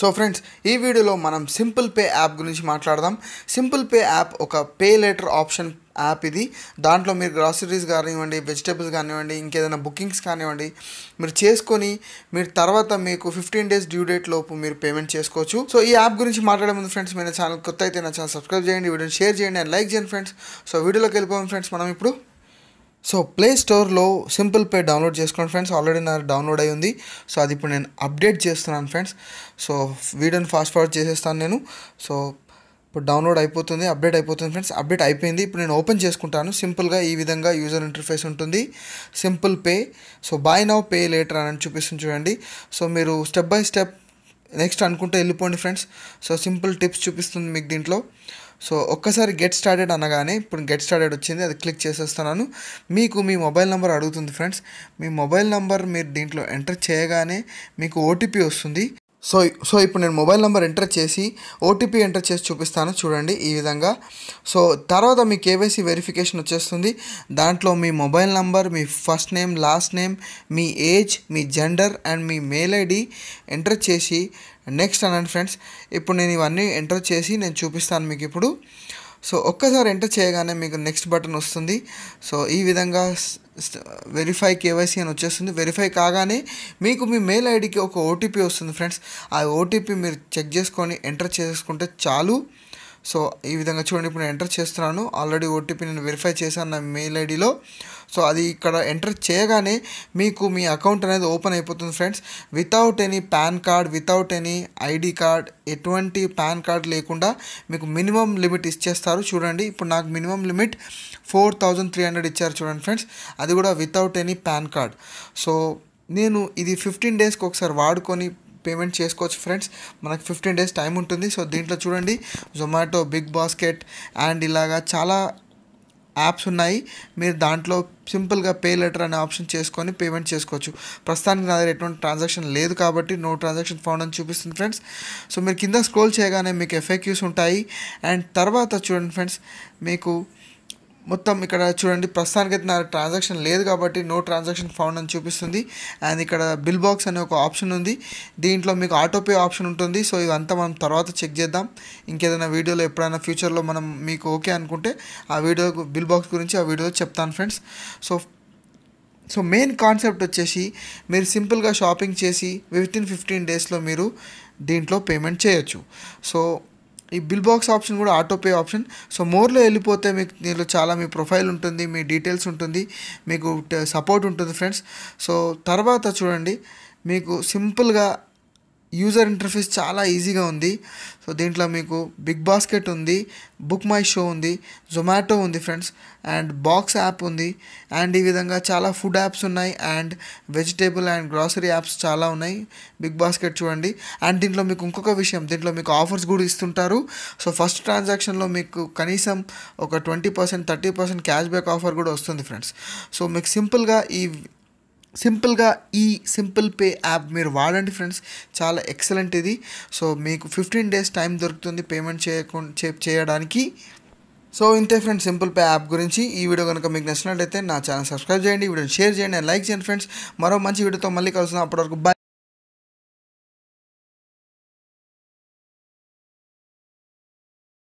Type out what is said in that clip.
so friends ఈ వీడియోలో మనం సింపుల్ పే యాప్ గురించి మాట్లాడదాం సింపుల్ పే యాప్ ఒక పే లెటర్ ఆప్షన్ యాప్ ఇది దాంట్లో మీరు గ్రాసరీస్ కానివ్వండి వెజిటేబుల్స్ కానివ్వండి ఇంకేదైనా బుకింగ్స్ కానివ్వండి మీరు చేసుకొని మీరు తర్వాత మీకు ఫిఫ్టీన్ డేస్ డ్యూ డేట్ లోపు మీరు పేమెంట్ చేసుకోవచ్చు సో ఈ యాప్ గురించి మాట్లాడే ముందు ఫ్రెండ్స్ మీరు ఛానల్ కొత్త అయితే నా ఛానల్ సబ్స్క్రైబ్ చేయండి వీడియోని షేర్ చేయండి అండ్ లైక్ చేయండి ఫ్రెండ్స్ సో వీడియోలోకి వెళ్ళిపోయాం ఫ్రెండ్స్ మనం ఇప్పుడు సో ప్లే స్టోర్లో సింపుల్ పే డౌన్లోడ్ చేసుకోండి ఫ్రెండ్స్ ఆల్రెడీ నాకు డౌన్లోడ్ అయి ఉంది సో అది ఇప్పుడు నేను అప్డేట్ చేస్తున్నాను ఫ్రెండ్స్ సో వీడియోని ఫాస్ట్ ఫార్వర్డ్ చేసేస్తాను నేను సో ఇప్పుడు డౌన్లోడ్ అయిపోతుంది అప్డేట్ అయిపోతుంది ఫ్రెండ్స్ అప్డేట్ అయిపోయింది ఇప్పుడు నేను ఓపెన్ చేసుకుంటాను సింపుల్గా ఈ విధంగా యూజర్ ఇంటర్ఫేస్ ఉంటుంది simple pay so buy now pay later అని చూపిస్తుంది చూడండి సో మీరు స్టెప్ బై స్టెప్ నెక్స్ట్ అనుకుంటే వెళ్ళిపోండి ఫ్రెండ్స్ సో సింపుల్ టిప్స్ చూపిస్తుంది మీకు దీంట్లో సో ఒక్కసారి గెట్ స్టార్టెడ్ అనగానే ఇప్పుడు గెట్ స్టార్టెడ్ వచ్చింది అది క్లిక్ చేసేస్తున్నాను మీకు మీ మొబైల్ నెంబర్ అడుగుతుంది ఫ్రెండ్స్ మీ మొబైల్ నెంబర్ మీరు దీంట్లో ఎంటర్ చేయగానే మీకు ఓటీపీ వస్తుంది సో సో ఇప్పుడు నేను మొబైల్ నెంబర్ ఎంటర్ చేసి ఓటీపీ ఎంటర్ చేసి చూపిస్తాను చూడండి ఈ విధంగా సో తర్వాత మీ కేవైసీ వెరిఫికేషన్ వచ్చేస్తుంది దాంట్లో మీ మొబైల్ నెంబర్ మీ ఫస్ట్ నేమ్ లాస్ట్ నేమ్ మీ ఏజ్ మీ జెండర్ అండ్ మీ మెయిల్ ఐడి ఎంటర్ చేసి నెక్స్ట్ అనండి ఫ్రెండ్స్ ఇప్పుడు నేను ఇవన్నీ ఎంటర్ చేసి నేను చూపిస్తాను మీకు ఇప్పుడు సో ఒక్కసారి ఎంటర్ చేయగానే మీకు నెక్స్ట్ బటన్ వస్తుంది సో ఈ విధంగా వెరిఫై కేవైసీ అని వచ్చేస్తుంది వెరిఫై కాగానే మీకు మీ మెయిల్ ఐడికి ఒక ఓటీపీ వస్తుంది ఫ్రెండ్స్ ఆ ఓటీపీ మీరు చెక్ చేసుకొని ఎంటర్ చేసుకుంటే చాలు సో ఈ విధంగా చూడండి ఇప్పుడు నేను ఎంటర్ చేస్తున్నాను ఆల్రెడీ ఓటీపీ నేను వెరిఫై చేశాను నా మెయిల్ ఐడిలో సో అది ఇక్కడ ఎంటర్ చేయగానే మీకు మీ అకౌంట్ అనేది ఓపెన్ అయిపోతుంది friends without any PAN card without any ID card ఎటువంటి పాన్ కార్డ్ లేకుండా మీకు మినిమం లిమిట్ ఇచ్చేస్తారు చూడండి ఇప్పుడు నాకు minimum limit four thousand three hundred ఇచ్చారు చూడండి ఫ్రెండ్స్ అది కూడా without any PAN card so నేను ఇది ఫిఫ్టీన్ డేస్కి ఒకసారి వాడుకొని పేమెంట్ చేసుకోవచ్చు ఫ్రెండ్స్ మనకు ఫిఫ్టీన్ డేస్ టైం ఉంటుంది సో దీంట్లో చూడండి జొమాటో బిగ్ బాస్కెట్ అండ్ ఇలాగా చాలా యాప్స్ ఉన్నాయి మీరు దాంట్లో సింపుల్గా పే లెటర్ అనే ఆప్షన్ చేసుకొని పేమెంట్ చేసుకోవచ్చు ప్రస్తుతానికి నా దగ్గర ఎటువంటి ట్రాన్సాక్షన్ లేదు కాబట్టి నో ట్రాన్సాక్షన్ ఫౌండ్ అని చూపిస్తుంది ఫ్రెండ్స్ సో మీరు కింద స్క్రోల్ చేయగానే మీకు ఎఫ్ఏక్యూస్ ఉంటాయి అండ్ తర్వాత చూడండి ఫ్రెండ్స్ మీకు మొత్తం ఇక్కడ చూడండి ప్రస్తుతానికైతే నా ట్రాన్సాక్షన్ లేదు కాబట్టి నో ట్రాన్సాక్షన్ ఫౌండ్ అని చూపిస్తుంది అండ్ ఇక్కడ బిల్ బాక్స్ అనే ఒక ఆప్షన్ ఉంది దీంట్లో మీకు ఆటోపే ఆప్షన్ ఉంటుంది సో ఇదంతా మనం తర్వాత చెక్ చేద్దాం ఇంకేదైనా వీడియోలో ఎప్పుడైనా ఫ్యూచర్లో మనం మీకు ఓకే అనుకుంటే ఆ వీడియో బిల్ బాక్స్ గురించి ఆ వీడియోలో చెప్తాను friends so so main concept వచ్చేసి మీరు సింపుల్గా షాపింగ్ చేసి విత్ ఇన్ ఫిఫ్టీన్ డేస్లో మీరు దీంట్లో పేమెంట్ చేయొచ్చు సో ఈ బిల్ బాక్స్ ఆప్షన్ కూడా ఆటోపే ఆప్షన్ సో మోర్లో వెళ్ళిపోతే మీకు దీనిలో చాలా మీ ప్రొఫైల్ ఉంటుంది మీ డీటెయిల్స్ ఉంటుంది మీకు సపోర్ట్ ఉంటుంది ఫ్రెండ్స్ సో తర్వాత చూడండి మీకు సింపుల్గా యూజర్ ఇంటర్ఫేస్ చాలా ఈజీగా ఉంది సో దీంట్లో మీకు బిగ్ బాస్కెట్ ఉంది బుక్ మై షో ఉంది జొమాటో ఉంది ఫ్రెండ్స్ అండ్ బాక్స్ యాప్ ఉంది అండ్ ఈ విధంగా చాలా ఫుడ్ యాప్స్ ఉన్నాయి and vegetable and grocery apps చాలా ఉన్నాయి బిగ్ బాస్కెట్ చూడండి అండ్ దీంట్లో మీకు ఇంకొక విషయం దీంట్లో మీకు ఆఫర్స్ కూడా ఇస్తుంటారు సో ఫస్ట్ ట్రాన్సాక్షన్లో మీకు కనీసం ఒక twenty percent thirty percent cash back offer కూడా వస్తుంది ఫ్రెండ్స్ సో మీకు సింపుల్గా ఈ సింపుల్గా ఈ సింపుల్ పే యాప్ మీరు వాడండి ఫ్రెండ్స్ చాలా ఎక్సలెంట్ ఇది సో మీకు ఫిఫ్టీన్ డేస్ టైం దొరుకుతుంది పేమెంట్ చేయకుండా చేయడానికి సో ఇంతే ఫ్రెండ్స్ సింపుల్ పే యాప్ గురించి ఈ వీడియో కనుక మీకు నచ్చినట్లయితే నా ఛానల్ సబ్స్క్రైబ్ చేయండి వీడియోని షేర్ చేయండి లైక్ చేయండి ఫ్రెండ్స్ మరో మంచి వీడియోతో మళ్ళీ కలుస్తున్నాం అప్పటివరకు బాయ్